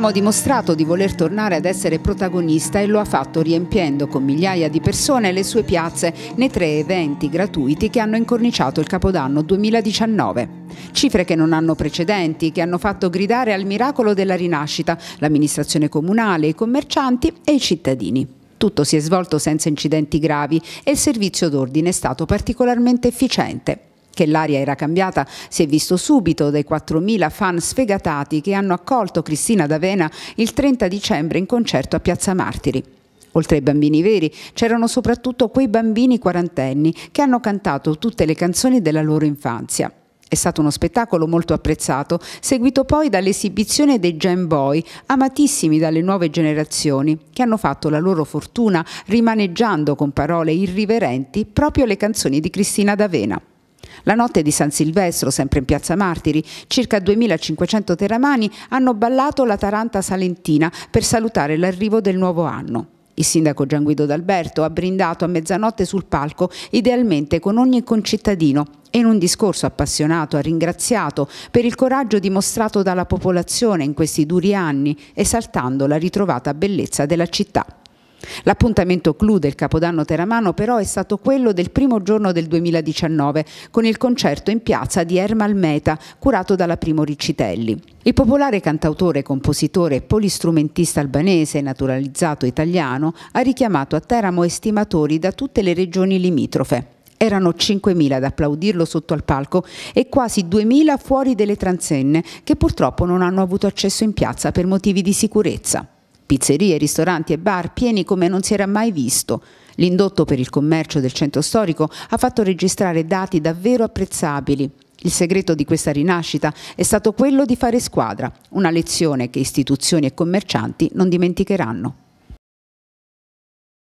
Roma ha dimostrato di voler tornare ad essere protagonista e lo ha fatto riempiendo con migliaia di persone le sue piazze nei tre eventi gratuiti che hanno incorniciato il Capodanno 2019. Cifre che non hanno precedenti, che hanno fatto gridare al miracolo della rinascita l'amministrazione comunale, i commercianti e i cittadini. Tutto si è svolto senza incidenti gravi e il servizio d'ordine è stato particolarmente efficiente. Che l'aria era cambiata si è visto subito dai 4.000 fan sfegatati che hanno accolto Cristina D'Avena il 30 dicembre in concerto a Piazza Martiri. Oltre ai bambini veri, c'erano soprattutto quei bambini quarantenni che hanno cantato tutte le canzoni della loro infanzia. È stato uno spettacolo molto apprezzato, seguito poi dall'esibizione dei Jam Boy, amatissimi dalle nuove generazioni, che hanno fatto la loro fortuna rimaneggiando con parole irriverenti proprio le canzoni di Cristina D'Avena. La notte di San Silvestro, sempre in Piazza Martiri, circa 2500 terramani hanno ballato la Taranta Salentina per salutare l'arrivo del nuovo anno. Il sindaco Gian Guido D'Alberto ha brindato a mezzanotte sul palco, idealmente con ogni concittadino, e in un discorso appassionato ha ringraziato per il coraggio dimostrato dalla popolazione in questi duri anni, esaltando la ritrovata bellezza della città. L'appuntamento clou del Capodanno Teramano però è stato quello del primo giorno del 2019 con il concerto in piazza di Ermal Meta curato dalla Primo Riccitelli. Il popolare cantautore, compositore e polistrumentista albanese naturalizzato italiano ha richiamato a Teramo estimatori da tutte le regioni limitrofe. Erano 5.000 ad applaudirlo sotto al palco e quasi 2.000 fuori delle transenne che purtroppo non hanno avuto accesso in piazza per motivi di sicurezza pizzerie, ristoranti e bar pieni come non si era mai visto. L'indotto per il commercio del centro storico ha fatto registrare dati davvero apprezzabili. Il segreto di questa rinascita è stato quello di fare squadra, una lezione che istituzioni e commercianti non dimenticheranno.